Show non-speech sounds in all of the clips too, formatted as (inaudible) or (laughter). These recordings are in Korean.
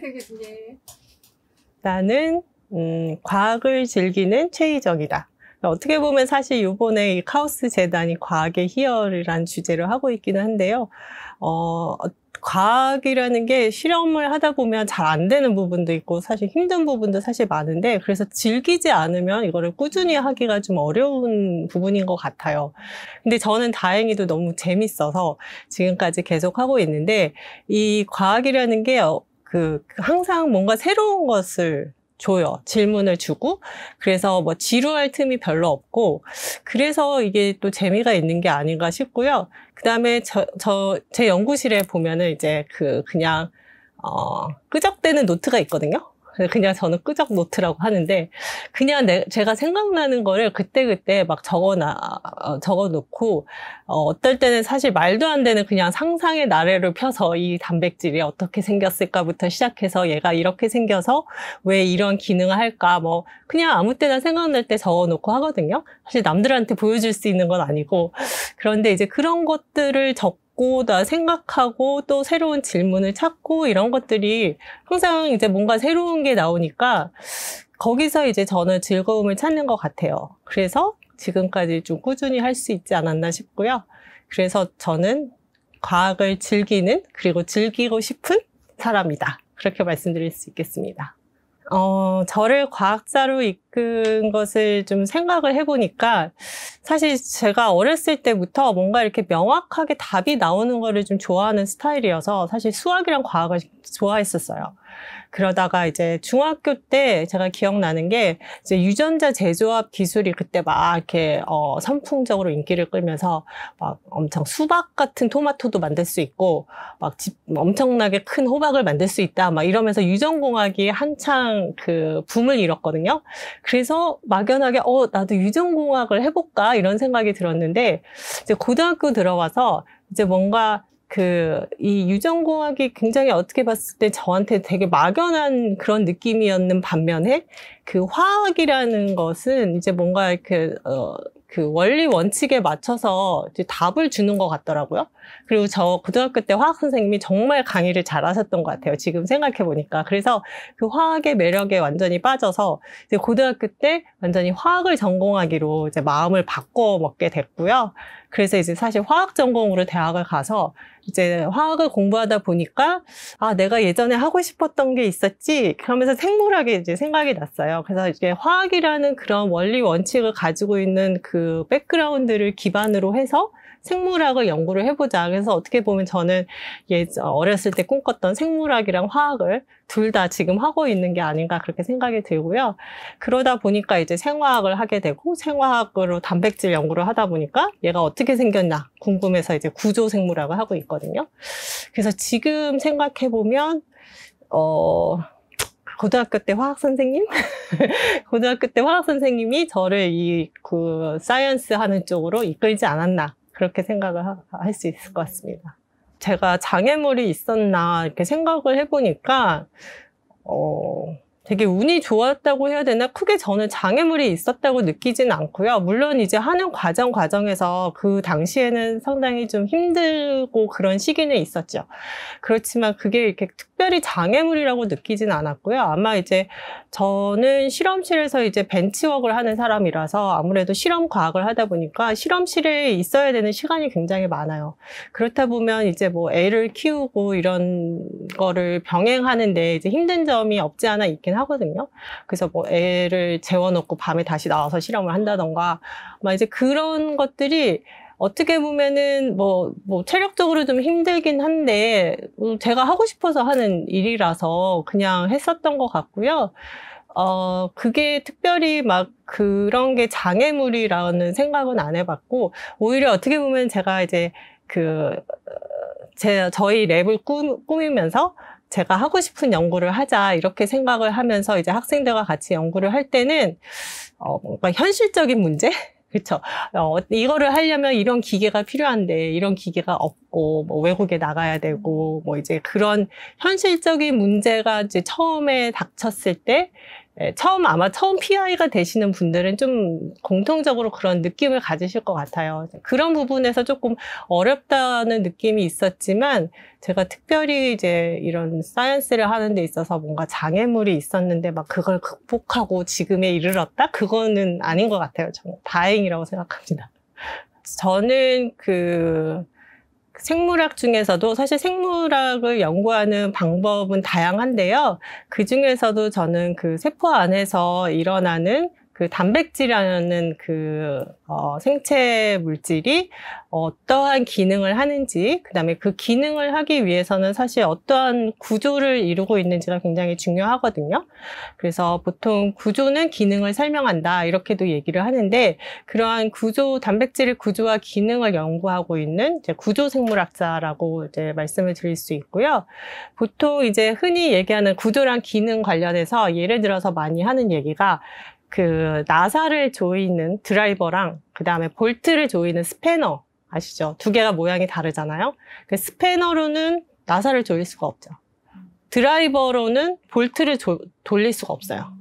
세 나는 음, 과학을 즐기는 최의적이다. 어떻게 보면 사실 이번에 이 카오스 재단이 과학의 희열이란 주제를 하고 있기는 한데요. 어, 과학이라는 게 실험을 하다 보면 잘 안 되는 부분도 있고 사실 힘든 부분도 사실 많은데 그래서 즐기지 않으면 이거를 꾸준히 하기가 좀 어려운 부분인 것 같아요. 근데 저는 다행히도 너무 재밌어서 지금까지 계속 하고 있는데 이 과학이라는 게 어, 그, 그 항상 뭔가 새로운 것을 줘요. 질문을 주고. 그래서 뭐 지루할 틈이 별로 없고. 그래서 이게 또 재미가 있는 게 아닌가 싶고요. 그 다음에 저, 저, 제 연구실에 보면은 이제 그 그냥, 어, 끄적대는 노트가 있거든요. (laughs) 그냥 저는 끄적 노트라고 하는데 그냥 내, 제가 생각나는 거를 그때그때 막 적어놔 어, 적어놓고 어, 떨 때는 사실 말도 안 되는 그냥 상상의 나래를 펴서 이 단백질이 어떻게 생겼을까부터 시작해서 얘가 이렇게 생겨서 왜 이런 기능을 할까 뭐 그냥 아무 때나 생각날 때 적어놓고 하거든요. 사실 남들한테 보여줄 수 있는 건 아니고 그런데 이제 그런 것들을 적 바꾸다 생각하고 또 새로운 질문을 찾고 이런 것들이 항상 이제 뭔가 새로운 게 나오니까 거기서 이제 저는 즐거움을 찾는 것 같아요. 그래서 지금까지 좀 꾸준히 할 수 있지 않았나 싶고요. 그래서 저는 과학을 즐기는 그리고 즐기고 싶은 사람이다. 그렇게 말씀드릴 수 있겠습니다. 어, 저를 과학자로 이끈 것을 좀 생각을 해보니까 사실 제가 어렸을 때부터 뭔가 이렇게 명확하게 답이 나오는 거를 좀 좋아하는 스타일이어서 사실 수학이랑 과학을 좋아했었어요. 그러다가 이제 중학교 때 제가 기억나는 게 이제 유전자 제조업 기술이 그때 막 이렇게 어 선풍적으로 인기를 끌면서 막 엄청 수박 같은 토마토도 만들 수 있고 막집 엄청나게 큰 호박을 만들 수 있다 막 이러면서 유전공학이 한창 그 붐을 잃었거든요. 그래서 막연하게 어 나도 유전공학을 해볼까 이런 생각이 들었는데 이제 고등학교 들어와서 이제 뭔가 그이 유전공학이 굉장히 어떻게 봤을 때 저한테 되게 막연한 그런 느낌이었는 반면에 그 화학이라는 것은 이제 뭔가 이렇게 그, 어, 그 원리 원칙에 맞춰서 이제 답을 주는 것 같더라고요. 그리고 저 고등학교 때 화학 선생님이 정말 강의를 잘 하셨던 것 같아요. 지금 생각해 보니까. 그래서 그 화학의 매력에 완전히 빠져서 이제 고등학교 때 완전히 화학을 전공하기로 이제 마음을 바꿔 먹게 됐고요. 그래서 이제 사실 화학 전공으로 대학을 가서 이제 화학을 공부하다 보니까 아 내가 예전에 하고 싶었던 게 있었지 그러면서 생물학이 이제 생각이 났어요. 그래서 이게 화학이라는 그런 원리 원칙을 가지고 있는 그 백그라운드를 기반으로 해서 생물학을 연구를 해보자. 그래서 어떻게 보면 저는 예 어렸을 때 꿈꿨던 생물학이랑 화학을 둘다 지금 하고 있는 게 아닌가 그렇게 생각이 들고요. 그러다 보니까 이제 생화학을 하게 되고 생화학으로 단백질 연구를 하다 보니까 얘가 어떻게 생겼나 궁금해서 이제 구조 생물학을 하고 있거든요. 그래서 지금 생각해 보면 어 고등학교 때 화학 선생님? (laughs) 고등학교 때 화학 선생님이 저를 이 그 사이언스 하는 쪽으로 이끌지 않았나 그렇게 생각을 할 수 있을 것 같습니다. 제가 장애물이 있었나 이렇게 생각을 해보니까 어, 되게 운이 좋았다고 해야 되나 크게 저는 장애물이 있었다고 느끼진 않고요. 물론 이제 하는 과정 과정에서 그 당시에는 상당히 좀 힘들고 그런 시기는 있었죠. 그렇지만 그게 이렇게 특별히 장애물이라고 느끼진 않았고요. 아마 이제 저는 실험실에서 이제 벤치웍을 하는 사람이라서 아무래도 실험 과학을 하다 보니까 실험실에 있어야 되는 시간이 굉장히 많아요. 그렇다 보면 이제 뭐 애를 키우고 이런 거를 병행하는데 이제 힘든 점이 없지 않아 있긴 하거든요. 그래서 뭐 애를 재워놓고 밤에 다시 나와서 실험을 한다던가, 막 이제 그런 것들이 어떻게 보면은 뭐, 뭐, 체력적으로 좀 힘들긴 한데, 음, 제가 하고 싶어서 하는 일이라서 그냥 했었던 것 같고요. 어, 그게 특별히 막 그런 게 장애물이라는 생각은 안 해봤고, 오히려 어떻게 보면 제가 이제 그, 어, 제, 저희 랩을 꾸, 꾸미면서 제가 하고 싶은 연구를 하자 이렇게 생각을 하면서 이제 학생들과 같이 연구를 할 때는 어, 뭔가 현실적인 문제 (laughs) 그렇죠. 어, 이거를 하려면 이런 기계가 필요한데 이런 기계가 없고 뭐 외국에 나가야 되고 뭐 이제 그런 현실적인 문제가 이제 처음에 닥쳤을 때 예, 처음 아마 처음 PI가 되시는 분들은 좀 공통적으로 그런 느낌을 가지실 것 같아요. 그런 부분에서 조금 어렵다는 느낌이 있었지만 제가 특별히 이제 이런 사이언스를 하는 데 있어서 뭔가 장애물이 있었는데 막 그걸 극복하고 지금에 이르렀다? 그거는 아닌 것 같아요. 정말 다행이라고 생각합니다. 저는 그 생물학 중에서도 사실 생물학을 연구하는 방법은 다양한데요. 그 중에서도 저는 그 세포 안에서 일어나는 그 단백질이라는 그 어, 생체 물질이 어떠한 기능을 하는지, 그 다음에 그 기능을 하기 위해서는 사실 어떠한 구조를 이루고 있는지가 굉장히 중요하거든요. 그래서 보통 구조는 기능을 설명한다 이렇게도 얘기를 하는데 그러한 구조 단백질의 구조와 기능을 연구하고 있는 구조 생물학자라고 이제 말씀을 드릴 수 있고요. 보통 이제 흔히 얘기하는 구조랑 기능 관련해서 예를 들어서 많이 하는 얘기가 그 나사를 조이는 드라이버랑 그 다음에 볼트를 조이는 스패너 아시죠? 두 개가 모양이 다르잖아요. 그 스패너로는 나사를 조일 수가 없죠. 드라이버로는 볼트를 조, 돌릴 수가 없어요.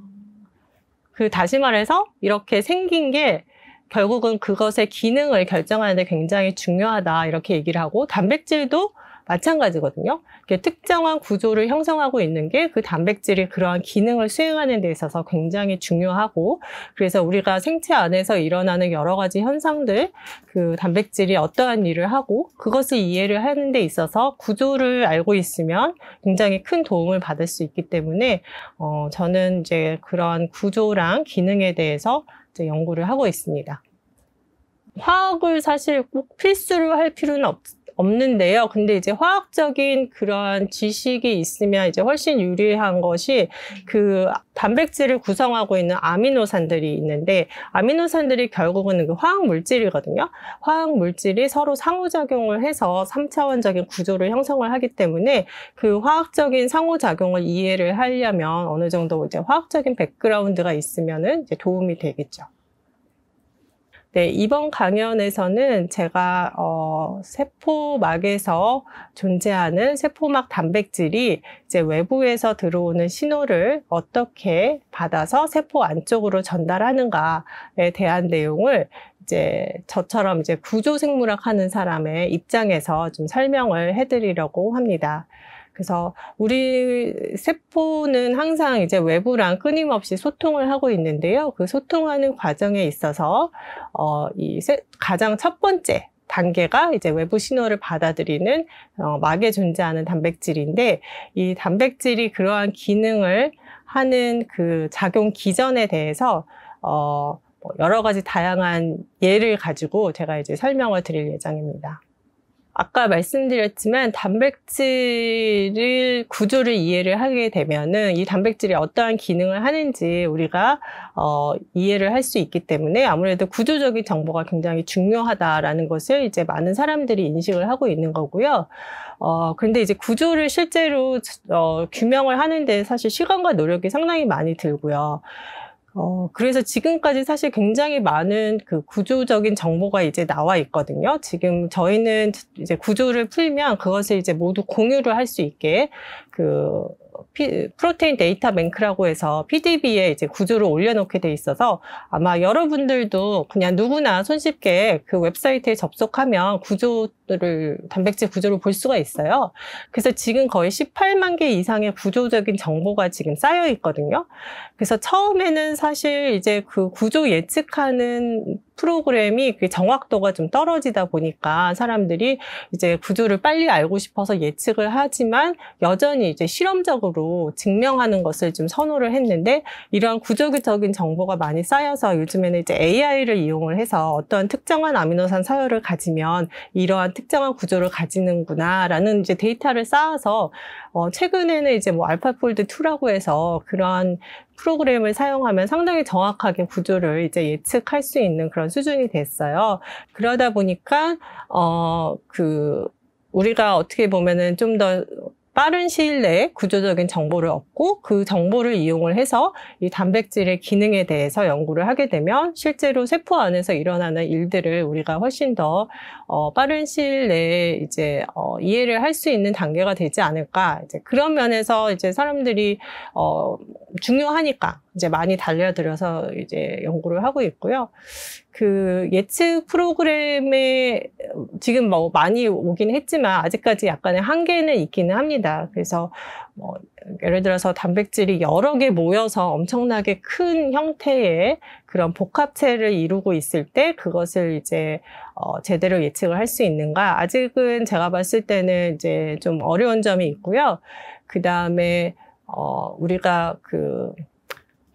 그 다시 말해서 이렇게 생긴 게 결국은 그것의 기능을 결정하는데 굉장히 중요하다 이렇게 얘기를 하고 단백질도 마찬가지거든요. 특정한 구조를 형성하고 있는 게 그 단백질이 그러한 기능을 수행하는 데 있어서 굉장히 중요하고 그래서 우리가 생체 안에서 일어나는 여러 가지 현상들 그 단백질이 어떠한 일을 하고 그것을 이해를 하는 데 있어서 구조를 알고 있으면 굉장히 큰 도움을 받을 수 있기 때문에 어, 저는 이제 그러한 구조랑 기능에 대해서 연구를 하고 있습니다. 화학을 사실 꼭 필수로 할 필요는 없, 없는데요. 근데 이제 화학적인 그러한 지식이 있으면 이제 훨씬 유리한 것이 그 단백질을 구성하고 있는 아미노산들이 있는데 아미노산들이 결국은 그 화학 물질이거든요. 화학 물질이 서로 상호작용을 해서 삼차원적인 구조를 형성을 하기 때문에 그 화학적인 상호작용을 이해를 하려면 어느 정도 이제 화학적인 백그라운드가 있으면은 이제 도움이 되겠죠. 네, 이번 강연에서는 제가 어, 세포막에서 존재하는 세포막 단백질이 이제 외부에서 들어오는 신호를 어떻게 받아서 세포 안쪽으로 전달하는가에 대한 내용을 이제 저처럼 이제 구조생물학 하는 사람의 입장에서 좀 설명을 해드리려고 합니다. 그래서 우리 세포는 항상 이제 외부랑 끊임없이 소통을 하고 있는데요. 그 소통하는 과정에 있어서 어, 이 세, 가장 첫 번째 단계가 이제 외부 신호를 받아들이는 어, 막에 존재하는 단백질인데 이 단백질이 그러한 기능을 하는 그 작용 기전에 대해서 어, 뭐 여러 가지 다양한 예를 가지고 제가 이제 설명을 드릴 예정입니다. 아까 말씀드렸지만 단백질을 구조를 이해를 하게 되면은 이 단백질이 어떠한 기능을 하는지 우리가 어, 이해를 할 수 있기 때문에 아무래도 구조적인 정보가 굉장히 중요하다라는 것을 이제 많은 사람들이 인식을 하고 있는 거고요. 어, 근데 이제 구조를 실제로 어, 규명을 하는데 사실 시간과 노력이 상당히 많이 들고요. 어, 그래서 지금까지 사실 굉장히 많은 그 구조적인 정보가 이제 나와 있거든요. 지금 저희는 이제 구조를 풀면 그것을 이제 모두 공유를 할 수 있게 그 피, 프로테인 데이터 뱅크라고 해서 PDB에 이제 구조를 올려놓게 돼 있어서 아마 여러분들도 그냥 누구나 손쉽게 그 웹사이트에 접속하면 구조 를 단백질 구조를 볼 수가 있어요. 그래서 지금 거의 18만 개 이상의 구조적인 정보가 지금 쌓여 있거든요. 그래서 처음에는 사실 이제 그 구조 예측하는 프로그램이 정확도가 좀 떨어지다 보니까 사람들이 이제 구조를 빨리 알고 싶어서 예측을 하지만 여전히 이제 실험적으로 증명하는 것을 좀 선호를 했는데 이러한 구조적인 정보가 많이 쌓여서 요즘에는 이제 AI를 이용을 해서 어떤 특정한 아미노산 사열을 가지면 이러한 특정한 구조를 가지는구나라는 이제 데이터를 쌓아서 어 최근에는 이제 뭐 알파폴드 2라고 해서 그러한 프로그램을 사용하면 상당히 정확하게 구조를 이제 예측할 수 있는 그런 수준이 됐어요. 그러다 보니까 어그 우리가 어떻게 보면은 좀더 빠른 시일 내에 구조적인 정보를 얻고 그 정보를 이용을 해서 이 단백질의 기능에 대해서 연구를 하게 되면 실제로 세포 안에서 일어나는 일들을 우리가 훨씬 더 어, 빠른 시일 내에 이제 어, 이해를 할 수 있는 단계가 되지 않을까. 이제 그런 면에서 이제 사람들이 어, 중요하니까 이제 많이 달려들어서 이제 연구를 하고 있고요. 그 예측 프로그램에 지금 뭐 많이 오긴 했지만 아직까지 약간의 한계는 있기는 합니다. 그래서 뭐 예를 들어서 단백질이 여러 개 모여서 엄청나게 큰 형태의 그런 복합체를 이루고 있을 때 그것을 이제 어 제대로 예측을 할 수 있는가 아직은 제가 봤을 때는 이제 좀 어려운 점이 있고요. 그 다음에 어 우리가 그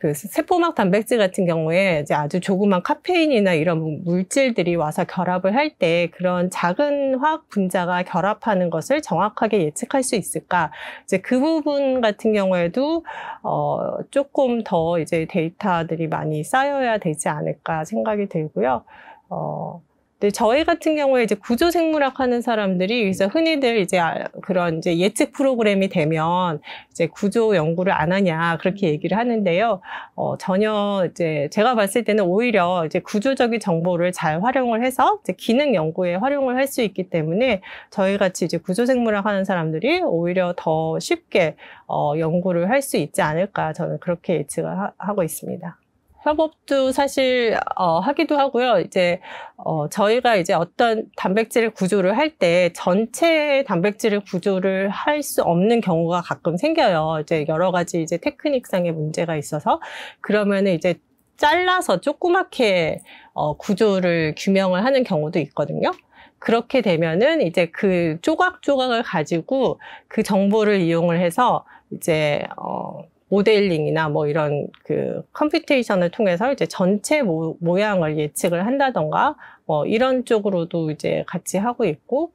그 세포막 단백질 같은 경우에 이제 아주 조그만 카페인이나 이런 물질들이 와서 결합을 할 때 그런 작은 화학 분자가 결합하는 것을 정확하게 예측할 수 있을까? 이제 그 부분 같은 경우에도 어 조금 더 이제 데이터들이 많이 쌓여야 되지 않을까 생각이 들고요. 어 근데 네, 저희 같은 경우에 이제 구조 생물학 하는 사람들이 음. 그래서 흔히들 이제 아, 그런 이제 예측 프로그램이 되면 이제 구조 연구를 안 하냐 그렇게 음. 얘기를 하는데요. 어, 전혀 이제 제가 봤을 때는 오히려 이제 구조적인 정보를 잘 활용을 해서 이제 기능 연구에 활용을 할 수 있기 때문에 저희 같이 이제 구조 생물학 하는 사람들이 오히려 더 쉽게 어, 연구를 할 수 있지 않을까 저는 그렇게 예측을 하, 하고 있습니다. 협업도 사실 어, 하기도 하고요. 이제 어, 저희가 이제 어떤 단백질 구조를 할 때 전체 단백질 구조를 할 수 없는 경우가 가끔 생겨요. 이제 여러 가지 이제 테크닉상의 문제가 있어서 그러면은 이제 잘라서 조그맣게 어, 구조를 규명을 하는 경우도 있거든요. 그렇게 되면은 이제 그 조각조각을 가지고 그 정보를 이용을 해서 이제 어, 모델링이나 뭐 이런 그 컴퓨테이션을 통해서 이제 전체 모, 양을 예측을 한다던가 뭐 이런 쪽으로도 이제 같이 하고 있고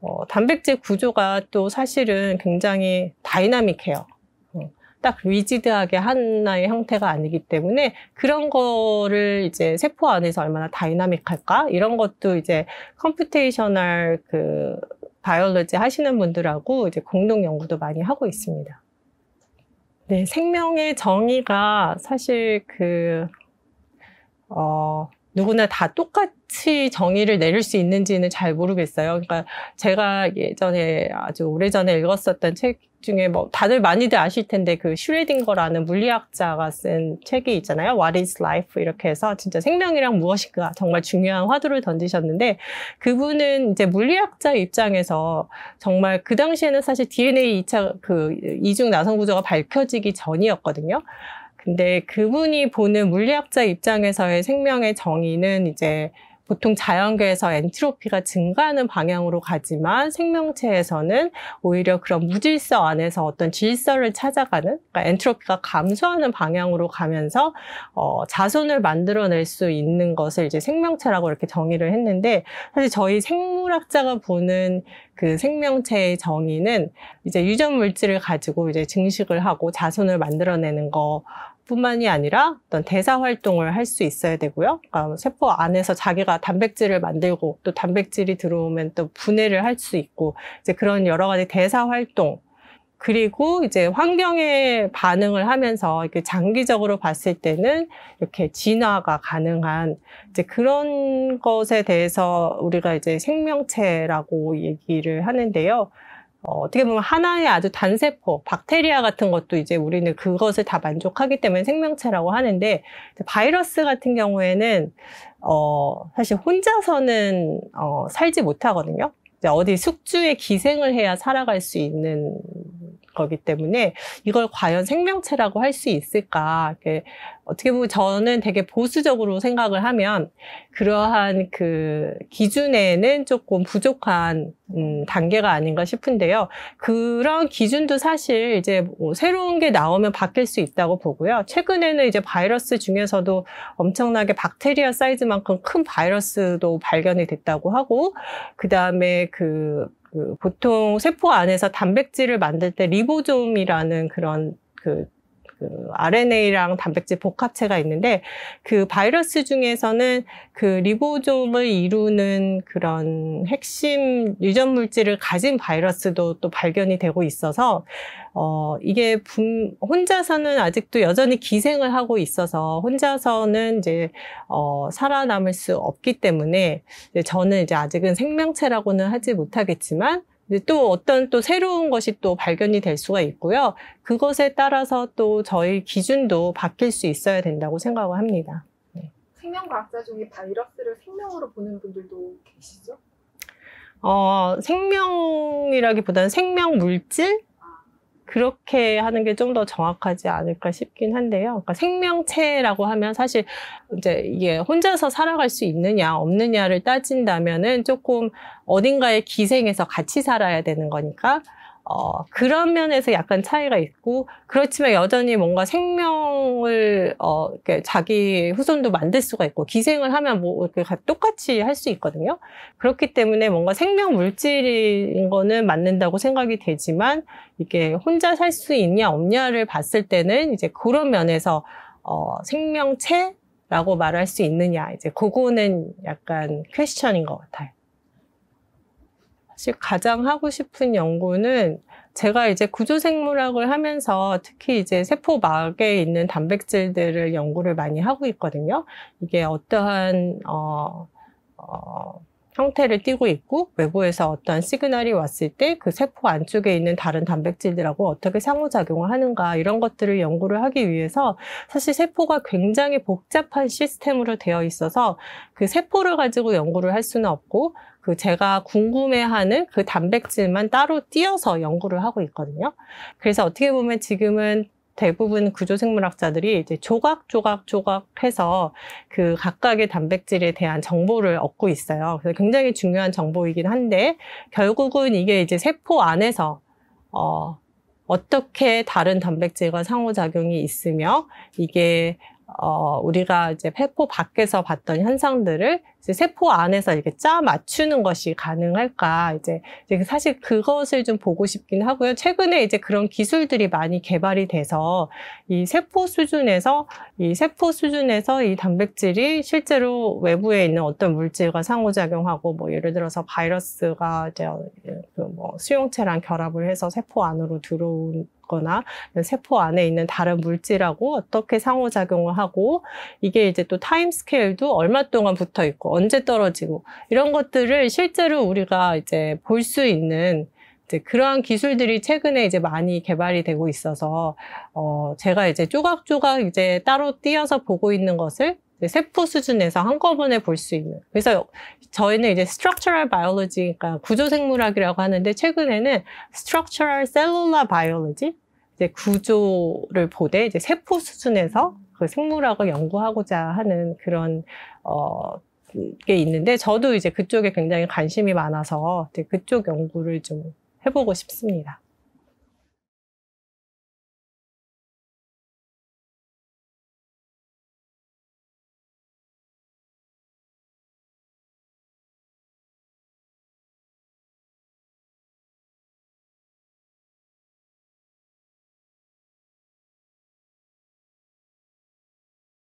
어, 단백질 구조가 또 사실은 굉장히 다이나믹해요. 어, 딱 리지드하게 하나의 형태가 아니기 때문에 그런 거를 이제 세포 안에서 얼마나 다이나믹할까 이런 것도 이제 컴퓨테이셔널 그 바이올로지 하시는 분들하고 이제 공동 연구도 많이 하고 있습니다. 네, 생명의 정의가 사실 그, 어, 누구나 다 똑같이 정의를 내릴 수 있는지는 잘 모르겠어요. 그러니까 제가 예전에 아주 오래전에 읽었었던 책 중에 뭐 다들 많이들 아실 텐데 그 슈레딩거라는 물리학자가 쓴 책이 있잖아요. What is life 이렇게 해서 진짜 생명이랑 무엇인가 정말 중요한 화두를 던지셨는데 그분은 이제 물리학자 입장에서 정말 그 당시에는 사실 DNA 2차 그 이중 나선 구조가 밝혀지기 전이었거든요. 근데 그분이 보는 물리학자 입장에서의 생명의 정의는 이제 보통 자연계에서 엔트로피가 증가하는 방향으로 가지만 생명체에서는 오히려 그런 무질서 안에서 어떤 질서를 찾아가는 그러니까 엔트로피가 감소하는 방향으로 가면서 어, 자손을 만들어낼 수 있는 것을 이제 생명체라고 이렇게 정의를 했는데 사실 저희 생물학자가 보는 그 생명체의 정의는 이제 유전 물질을 가지고 이제 증식을 하고 자손을 만들어내는 거 뿐만이 아니라 어떤 대사 활동을 할 수 있어야 되고요. 그러니까 세포 안에서 자기가 단백질을 만들고 또 단백질이 들어오면 또 분해를 할 수 있고 이제 그런 여러 가지 대사 활동 그리고 이제 환경에 반응을 하면서 이렇게 장기적으로 봤을 때는 이렇게 진화가 가능한 이제 그런 것에 대해서 우리가 이제 생명체라고 얘기를 하는데요. 어, 떻게 보면 하나의 아주 단세포, 박테리아 같은 것도 이제 우리는 그것을 다 만족하기 때문에 생명체라고 하는데 바이러스 같은 경우에는 어, 사실 혼자서는 어, 살지 못하거든요. 어디 숙주에 기생을 해야 살아갈 수 있는 거기 때문에 이걸 과연 생명체라고 할 수 있을까? 어떻게 보면 저는 되게 보수적으로 생각을 하면 그러한 그 기준에는 조금 부족한 음, 단계가 아닌가 싶은데요. 그런 기준도 사실 이제 뭐 새로운 게 나오면 바뀔 수 있다고 보고요. 최근에는 이제 바이러스 중에서도 엄청나게 박테리아 사이즈만큼 큰 바이러스도 발견이 됐다고 하고, 그 다음에 그그 보통 세포 안에서 단백질을 만들 때 리보좀이라는 그런 그그 RNA랑 단백질 복합체가 있는데 그 바이러스 중에서는 그 리보좀을 이루는 그런 핵심 유전 물질을 가진 바이러스도 또 발견이 되고 있어서 어 이게 분, 혼자서는 아직도 여전히 기생을 하고 있어서 혼자서는 이제 어 살아남을 수 없기 때문에 이제 저는 이제 아직은 생명체라고는 하지 못하겠지만 또 어떤 또 새로운 것이 또 발견이 될 수가 있고요. 그것에 따라서 또 저희 기준도 바뀔 수 있어야 된다고 생각을 합니다. 네. 생명과학자 중에 바이러스를 생명으로 보는 분들도 계시죠? 어, 생명이라기보다는 생명 물질 그렇게 하는 게 좀 더 정확하지 않을까 싶긴 한데요. 그러니까 생명체라고 하면 사실 이제 이게 혼자서 살아갈 수 있느냐 없느냐를 따진다면은 조금 어딘가에 기생해서 같이 살아야 되는 거니까 어, 그런 면에서 약간 차이가 있고 그렇지만 여전히 뭔가 생명을 어, 이렇게 자기 후손도 만들 수가 있고 기생을 하면 뭐 이렇게 똑같이 할 수 있거든요. 그렇기 때문에 뭔가 생명 물질인 거는 맞는다고 생각이 되지만 이게 혼자 살 수 있냐 없냐를 봤을 때는 이제 그런 면에서 어, 생명체라고 말할 수 있느냐 이제 그거는 약간 퀘스천인 것 같아요. 사실 가장 하고 싶은 연구는 제가 이제 구조생물학을 하면서 특히 이제 세포막에 있는 단백질들을 연구를 많이 하고 있거든요. 이게 어떠한 어, 어, 형태를 띠고 있고 외부에서 어떤 시그널이 왔을 때 그 세포 안쪽에 있는 다른 단백질들하고 어떻게 상호작용을 하는가 이런 것들을 연구를 하기 위해서 사실 세포가 굉장히 복잡한 시스템으로 되어 있어서 그 세포를 가지고 연구를 할 수는 없고 그 제가 궁금해하는 그 단백질만 따로 띄어서 연구를 하고 있거든요. 그래서 어떻게 보면 지금은 대부분 구조생물학자들이 이제 조각 조각 조각 해서 그 각각의 단백질에 대한 정보를 얻고 있어요. 그래서 굉장히 중요한 정보이긴 한데 결국은 이게 이제 세포 안에서 어 어떻게 다른 단백질과 상호작용이 있으며 이게 어, 우리가 이제 세포 밖에서 봤던 현상들을 이제 세포 안에서 이렇게 짜 맞추는 것이 가능할까. 이제, 이제 사실 그것을 좀 보고 싶긴 하고요. 최근에 이제 그런 기술들이 많이 개발이 돼서 이 세포 수준에서, 이 세포 수준에서 이 단백질이 실제로 외부에 있는 어떤 물질과 상호작용하고 뭐 예를 들어서 바이러스가 이제 그 뭐 수용체랑 결합을 해서 세포 안으로 들어온 있거나 세포 안에 있는 다른 물질하고 어떻게 상호작용을 하고 이게 이제 또 타임 스케일도 얼마 동안 붙어 있고 언제 떨어지고 이런 것들을 실제로 우리가 이제 볼 수 있는 이제 그러한 기술들이 최근에 이제 많이 개발이 되고 있어서 어 제가 이제 조각조각 이제 따로 띄어서 보고 있는 것을 세포 수준에서 한꺼번에 볼 수 있는. 그래서 저희는 이제 structural biology, 그러니까 구조생물학이라고 하는데 최근에는 structural cellular biology, 이제 구조를 보되 이제 세포 수준에서 그 생물학을 연구하고자 하는 그런 어. 게 있는데 저도 이제 그쪽에 굉장히 관심이 많아서 그쪽 연구를 좀 해보고 싶습니다.